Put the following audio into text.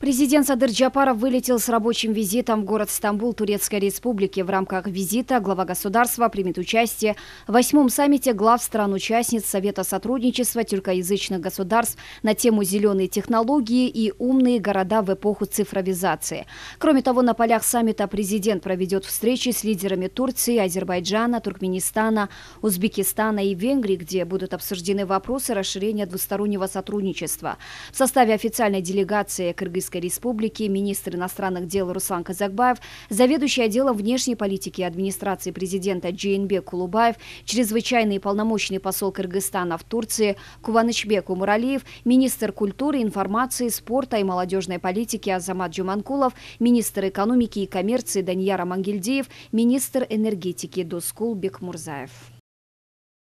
Президент Садыр Джапаров вылетел с рабочим визитом в город Стамбул Турецкой Республики. В рамках визита глава государства примет участие в восьмом саммите глав стран-участниц Совета сотрудничества тюркоязычных государств на тему «Зеленые технологии и умные города в эпоху цифровизации». Кроме того, на полях саммита президент проведет встречи с лидерами Турции, Азербайджана, Туркменистана, Узбекистана и Венгрии, где будут обсуждены вопросы расширения двустороннего сотрудничества. В составе официальной делегации Кыргызстана Башкирской Республики, министр иностранных дел Руслан Казакбаев, заведующий отделом внешней политики администрации президента Джейнбек Кулубаев, чрезвычайный и полномочный посол Кыргызстана в Турции Куванычбек Умуралиев, министр культуры, информации, спорта и молодежной политики Азамат Джуманкулов, министр экономики и коммерции Даньяра Мангельдеев, министр энергетики Доскул Бекмурзаев.